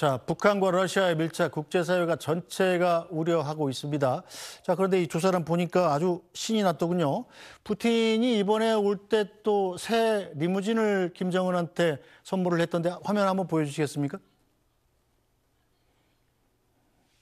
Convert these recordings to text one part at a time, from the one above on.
자, 북한과 러시아의 밀착 국제사회가 전체가 우려하고 있습니다. 자, 그런데 이 조사를 보니까 아주 신이 났더군요. 푸틴이 이번에 올 때 또 새 리무진을 김정은한테 선물을 했던데 화면 한번 보여주시겠습니까?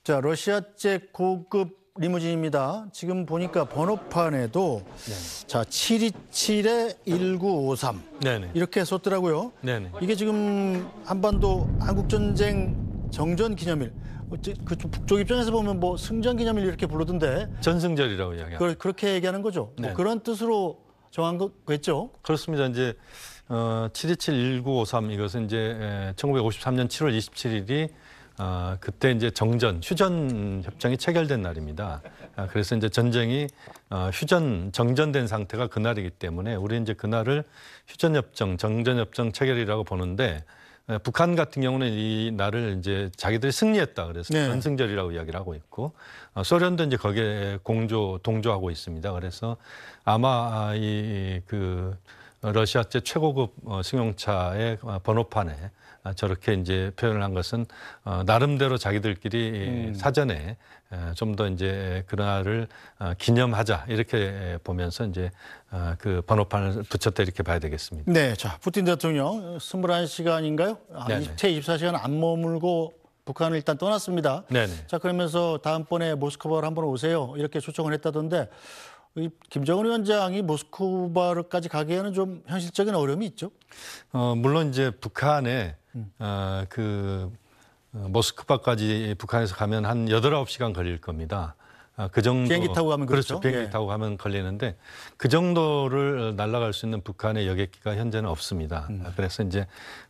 자, 러시아제 고급 리무진입니다. 지금 보니까 번호판에도 네네. 자 727에 1953 네네. 이렇게 썼더라고요. 네네. 네. 이게 지금 한반도 한국전쟁 정전 기념일 그쪽 북쪽 입장에서 보면 뭐 승전 기념일 이렇게 부르던데 전승절이라고 이야기하고 그, 그렇게 얘기하는 거죠. 뭐 네. 그런 뜻으로 정한 거겠죠. 그렇습니다. 이제 어, 727-1953 이것은 이제 1953년 7월 27일이 아, 그때 이제 정전, 휴전 협정이 체결된 날입니다. 아, 그래서 이제 전쟁이 아, 휴전, 정전된 상태가 그날이기 때문에 우리 이제 그날을 휴전 협정, 정전 협정 체결이라고 보는데 아, 북한 같은 경우는 이 날을 이제 자기들이 승리했다 그래서 네. 전승절이라고 이야기를 하고 있고 아, 소련도 이제 거기에 공조 동조하고 있습니다. 그래서 아마 아, 이그 러시아제 최고급 어, 승용차의 어, 번호판에 아, 저렇게 이제 표현을 한 것은 어, 나름대로 자기들끼리 음. 사전에 좀 더 이제 그날을 기념하자 이렇게 보면서 이제 그 번호판을 붙였다 이렇게 봐야 되겠습니다. 네, 자 푸틴 대통령 21시간인가요? 아, 24시간 안 머물고 북한을 일단 떠났습니다. 네네. 자 그러면서 다음번에 모스크바를 한번 오세요 이렇게 초청을 했다던데 김정은 위원장이 모스크바까지 가기에는 좀 현실적인 어려움이 있죠. 어, 물론 이제 북한에 어, 그 어, 모스크바까지 북한에서 가면 한 여덟 시간 걸릴 겁니다. 아, 그 정도 비행기 타고 가면 그렇죠. 그렇죠. 비행기 예. 타고 가면 걸리는데 그 정도를 날아갈 수 있는 북한의 여객기가 현재는 없습니다. 음. 그래서 이제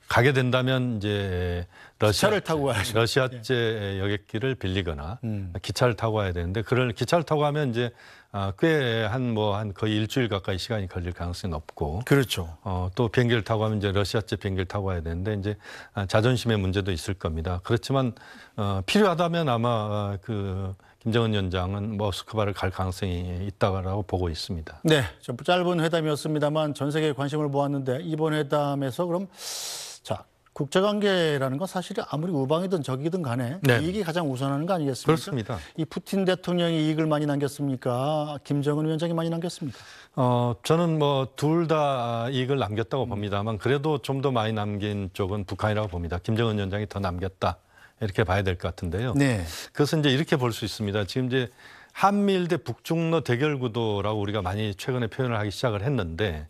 가게 된다면 이제 러시아, 를 타고 가야죠. 러시아제 예. 여객기를 빌리거나 음. 기차를 타고 가야 되는데 그런 기차를 타고 가면 이제 아, 꽤한뭐한 뭐 한 거의 일주일 가까이 시간이 걸릴 가능성이 높고 그렇죠. 어, 또 비행기를 타고 가면 이제 러시아제 비행기를 타고 가야 되는데 이제 아, 자존심의 문제도 있을 겁니다. 그렇지만 어, 필요하다면 아마 아, 그 김정은 위원장은 모스크바를 갈 가능성이 있다고 보고 있습니다. 네, 좀 짧은 회담이었습니다만 전 세계에 관심을 모았는데 이번 회담에서 그럼 자, 국제관계라는 건 사실 아무리 우방이든 적이든 간에 네. 이익이 가장 우선하는 거 아니겠습니까? 그렇습니다. 이 푸틴 대통령이 이익을 많이 남겼습니까? 김정은 위원장이 많이 남겼습니까? 어, 저는 뭐 둘 다 이익을 남겼다고 음. 봅니다만 그래도 좀 더 많이 남긴 쪽은 북한이라고 봅니다. 김정은 위원장이 더 남겼다. 이렇게 봐야 될 것 같은데요. 네. 그것은 이제 이렇게 볼 수 있습니다. 지금 이제 한미일 대 북중러 대결 구도라고 우리가 많이 최근에 표현을 하기 시작을 했는데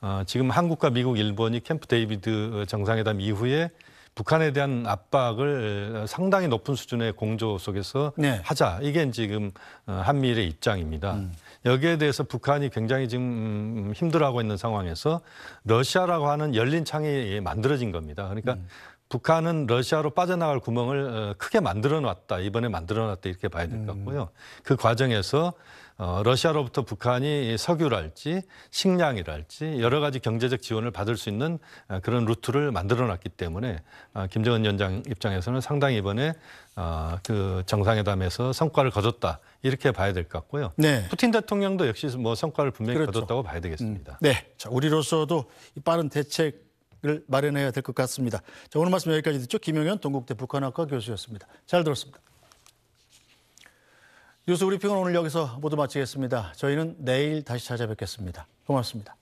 어, 지금 한국과 미국, 일본이 캠프 데이비드 어, 정상회담 이후에 북한에 대한 압박을 어, 상당히 높은 수준의 공조 속에서 네. 하자. 이게 지금 어, 한미일의 입장입니다. 음. 여기에 대해서 북한이 굉장히 지금 음, 힘들어하고 있는 상황에서 러시아라고 하는 열린 창이 만들어진 겁니다. 그러니까 음. 북한은 러시아로 빠져나갈 구멍을 어, 크게 만들어 놨다. 이번에 만들어 놨다. 이렇게 봐야 될것 음. 같고요. 음. 그 과정에서 어, 러시아로부터 북한이 석유랄지 식량이랄지 여러 가지 경제적 지원을 받을 수 있는 어, 그런 루트를 만들어 놨기 때문에 김정은 위원장 입장에서는 상당히 이번에 그 정상회담에서 성과를 거뒀다. 이렇게 봐야 될 것 같고요. 네. 푸틴 대통령도 역시 뭐 성과를 분명히 그렇죠. 거뒀다고 봐야 되겠습니다. 음. 네. 자, 우리로서도 이 빠른 대책 대책을 마련해야 될 것 같습니다. 자, 오늘 말씀 여기까지 듣죠. 김영현 동국대 북한학과 교수였습니다. 잘 들었습니다. 뉴스 브리핑은 오늘 여기서 모두 마치겠습니다. 저희는 내일 다시 찾아뵙겠습니다. 고맙습니다.